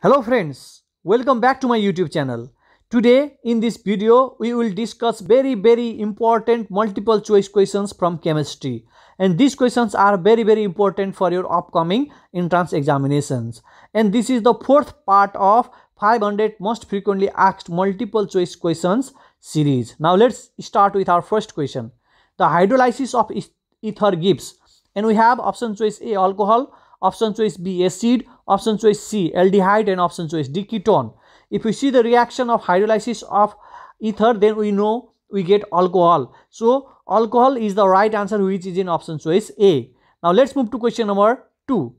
Hello friends, welcome back to my YouTube channel. Today in this video, we will discuss very very important multiple choice questions from chemistry. And these questions are very very important for your upcoming entrance examinations. And this is the fourth part of 500 most frequently asked multiple choice questions series. Now let's start with our first question. The hydrolysis of ether gives and we have option choice A alcohol, option choice B acid, option choice C aldehyde and option choice D ketone. If we see the reaction of hydrolysis of ether then we know we get alcohol. So alcohol is the right answer which is in option choice A. Now let's move to question number 2.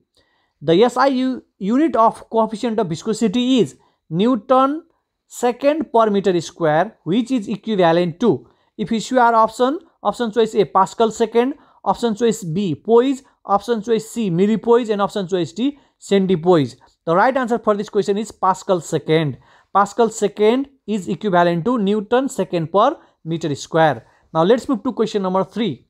The SI unit of coefficient of viscosity is Newton second per meter square which is equivalent to if you are option option choice A Pascal second option choice B poise option choice C Millipoise, and option choice D Centipoise. The right answer for this question is Pascal second. Pascal second is equivalent to Newton second per meter square. Now let's move to question number 3.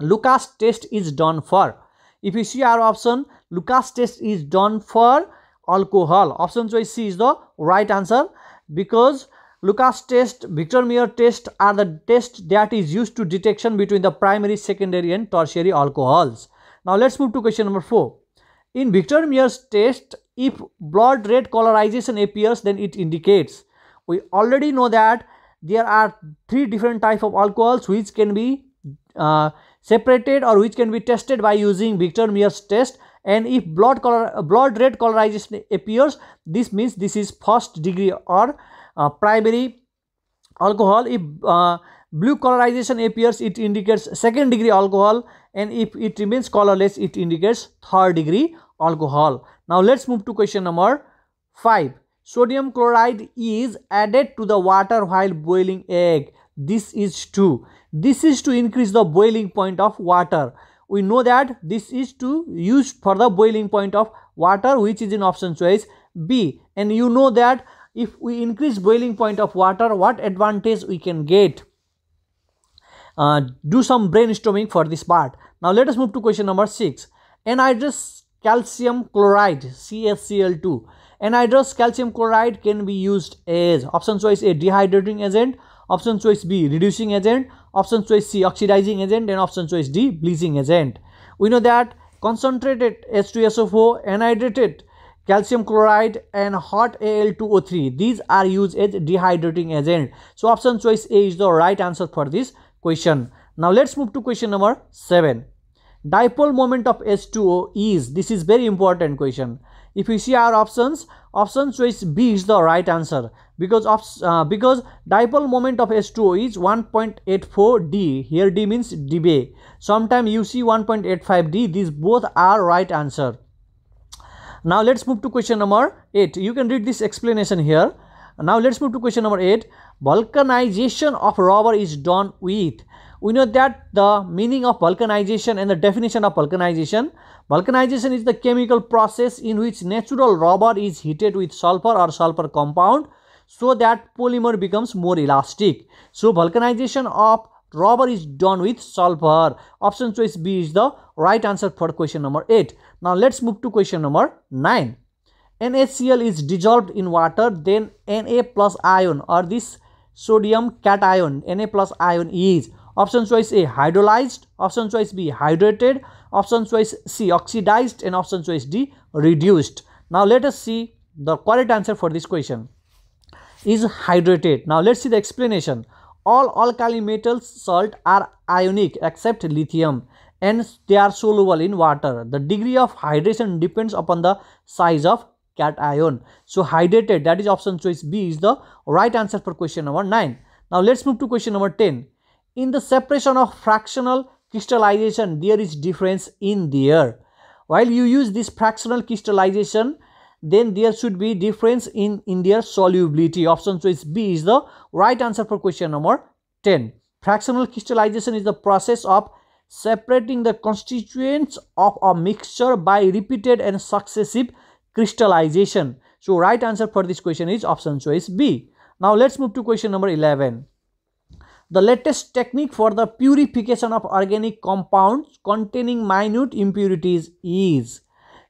Lucas test is done for. If you see our option, Lucas test is done for alcohol. Option choice C is the right answer because Lucas test, Victor Meyer test are the test that is used to detection between the primary, secondary and tertiary alcohols. Now let's move to question number 4. In Victor Mears test, if blood red colorization appears, then it indicates. We already know that there are three different type of alcohols which can be uh, separated or which can be tested by using Victor Mears test and if blood color blood red colorization appears this means this is first degree or uh, primary alcohol if uh, blue colorization appears it indicates second degree alcohol and if it remains colorless it indicates third degree alcohol. Now let's move to question number 5. Sodium chloride is added to the water while boiling egg. This is to this is to increase the boiling point of water. We know that this is to use for the boiling point of water which is in option choice B and you know that if we increase boiling point of water what advantage we can get uh, do some brainstorming for this part. Now let us move to question number 6. Anhydrous calcium chloride CaCl2. Anhydrous calcium chloride can be used as option choice A dehydrating agent, option choice B reducing agent, option choice C oxidizing agent and option choice D bleaching agent. We know that concentrated H2SO4 anhydrated calcium chloride and hot Al2O3 these are used as dehydrating agent. So option choice A is the right answer for this question. Now let's move to question number 7. Dipole moment of H2O is, this is very important question. If you see our options, option choice B is the right answer because of, uh, because dipole moment of H2O is 1.84 D. Here D means dB. Sometimes you see 1.85 D. These both are right answer. Now let's move to question number 8. You can read this explanation here. Now let's move to question number 8 vulcanization of rubber is done with we know that the meaning of vulcanization and the definition of vulcanization vulcanization is the chemical process in which natural rubber is heated with sulfur or sulfur compound so that polymer becomes more elastic so vulcanization of rubber is done with sulfur option choice b is the right answer for question number 8 now let's move to question number 9 NaCl is dissolved in water then Na plus ion or this sodium cation Na plus ion is option choice A hydrolyzed, option choice B hydrated, option choice C oxidized and option choice D reduced. Now let us see the correct answer for this question is hydrated. Now let's see the explanation. All alkali metals salt are ionic except lithium and they are soluble in water. The degree of hydration depends upon the size of cation. So hydrated, that is option choice B is the right answer for question number 9. Now let's move to question number 10. In the separation of fractional crystallization, there is difference in the air. While you use this fractional crystallization, then there should be difference in, in their solubility. Option choice B is the right answer for question number 10. Fractional crystallization is the process of separating the constituents of a mixture by repeated and successive crystallization. So right answer for this question is option choice B. Now let's move to question number 11. The latest technique for the purification of organic compounds containing minute impurities is.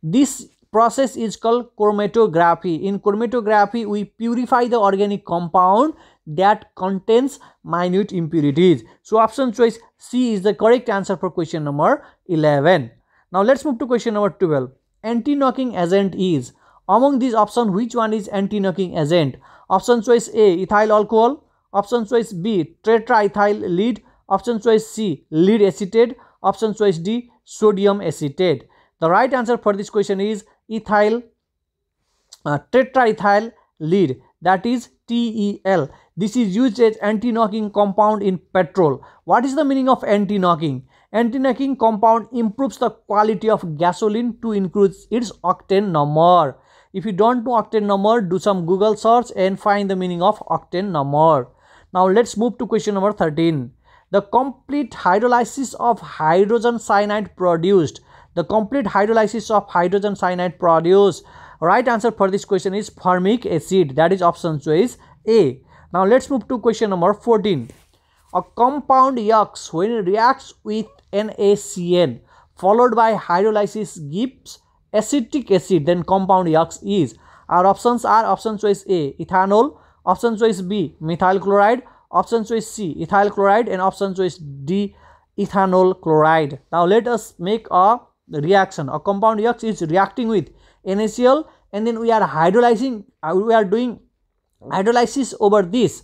This process is called chromatography. In chromatography, we purify the organic compound that contains minute impurities. So option choice C is the correct answer for question number 11. Now let's move to question number 12 anti-knocking agent is. Among these options, which one is anti-knocking agent? Option choice A, ethyl alcohol. Option choice B, tetraethyl lead. Option choice C, lead acetate. Option choice D, sodium acetate. The right answer for this question is ethyl uh, tetraethyl lead that is TEL. This is used as anti-knocking compound in petrol. What is the meaning of anti-knocking? anti Antinacking compound improves the quality of gasoline to increase its octane number. If you don't know octane number, do some Google search and find the meaning of octane number. Now let's move to question number 13. The complete hydrolysis of hydrogen cyanide produced. The complete hydrolysis of hydrogen cyanide produced. Right answer for this question is formic acid. That is option choice A. Now let's move to question number 14. A compound X when it reacts with NaCN followed by hydrolysis gives acetic acid then compound X is our options are option choice A ethanol option choice B methyl chloride option choice C ethyl chloride and option choice D ethanol chloride now let us make a reaction a compound X is reacting with NaCl and then we are hydrolyzing uh, we are doing hydrolysis over this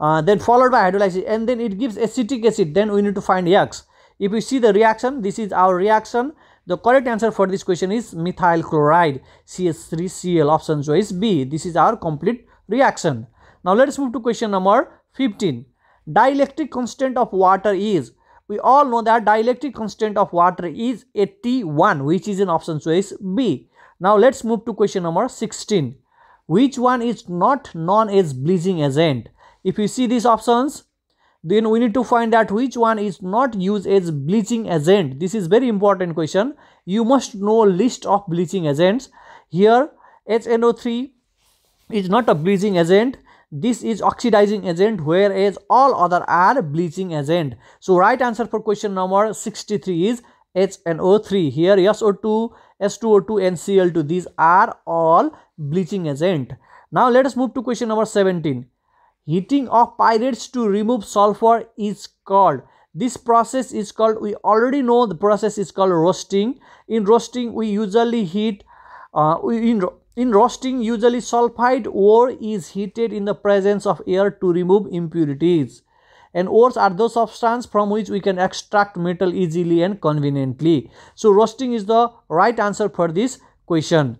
uh, then followed by hydrolysis and then it gives acetic acid then we need to find X if you see the reaction, this is our reaction. The correct answer for this question is methyl chloride, CH3Cl. Option choice B. This is our complete reaction. Now let's move to question number 15. Dielectric constant of water is we all know that dielectric constant of water is 81 which is an option choice B. Now let's move to question number 16. Which one is not known as bleaching agent? If you see these options, then we need to find out which one is not used as bleaching agent this is very important question you must know list of bleaching agents here HNO3 is not a bleaching agent this is oxidizing agent whereas all other are bleaching agent so right answer for question number 63 is HNO3 here SO2 S2O2 and Cl2 these are all bleaching agent now let us move to question number 17 heating of pyrites to remove sulfur is called this process is called we already know the process is called roasting in roasting we usually heat uh, in in roasting usually sulfide ore is heated in the presence of air to remove impurities and ores are those substance from which we can extract metal easily and conveniently so roasting is the right answer for this question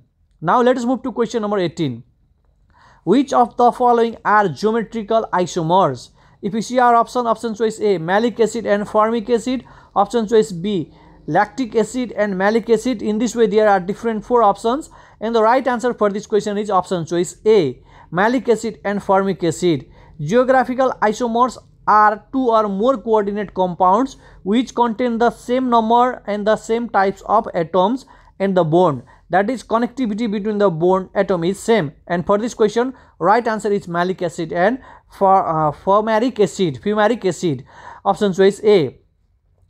now let us move to question number 18 which of the following are geometrical isomers? If you see our option, option choice A, malic acid and formic acid. Option choice B, lactic acid and malic acid. In this way, there are different four options. And the right answer for this question is option choice A, malic acid and formic acid. Geographical isomers are two or more coordinate compounds which contain the same number and the same types of atoms and the bond that is connectivity between the bond atom is same and for this question right answer is malic acid and for uh, acid fumaric acid option choice a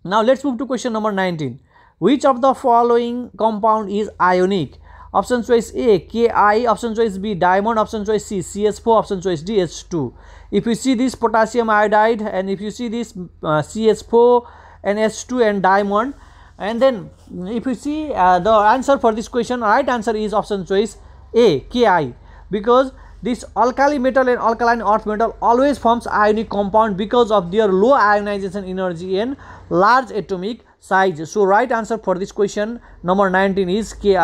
now let's move to question number 19 which of the following compound is ionic option choice a ki option choice b diamond option choice c cs4 option choice d h2 if you see this potassium iodide and if you see this uh, cs4 and h 2 and diamond and then if you see uh, the answer for this question right answer is option choice a ki because this alkali metal and alkaline earth metal always forms ionic compound because of their low ionization energy and large atomic size so right answer for this question number 19 is ki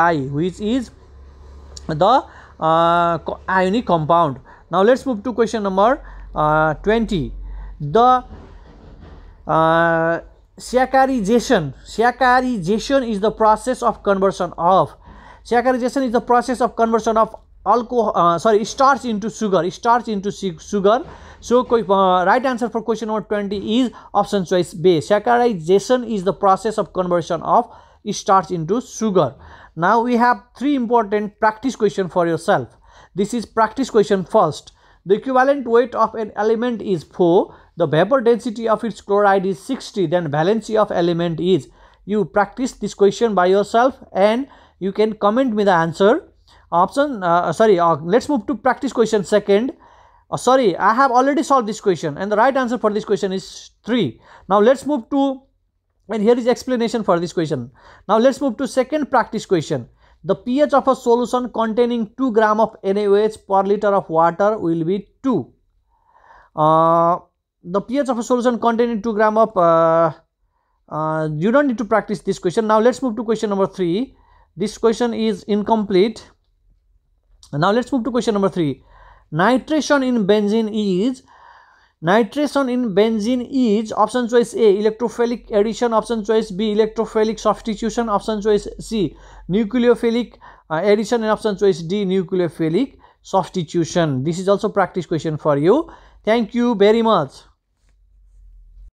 which is the uh, ionic compound now let's move to question number uh, 20 the uh, Sakarization. Sakarization is the process of conversion of. Saccharization is the process of conversion of alcohol, uh, sorry, starch into sugar, starch into sugar. So, uh, right answer for question number 20 is option choice B. Saccharization is the process of conversion of starch into sugar. Now, we have three important practice question for yourself. This is practice question first. The equivalent weight of an element is 4 the vapor density of its chloride is 60 then valency of element is you practice this question by yourself and you can comment me the answer option uh, sorry uh, let's move to practice question second uh, sorry i have already solved this question and the right answer for this question is 3 now let's move to and here is explanation for this question now let's move to second practice question the ph of a solution containing 2 gram of NaOH per liter of water will be 2 uh, the pH of a solution containing 2 gram of uh, uh, you don't need to practice this question now let's move to question number 3 this question is incomplete now let's move to question number 3 nitration in benzene is nitration in benzene is option choice a electrophilic addition option choice b electrophilic substitution option choice c nucleophilic uh, addition and option choice d nucleophilic substitution this is also practice question for you thank you very much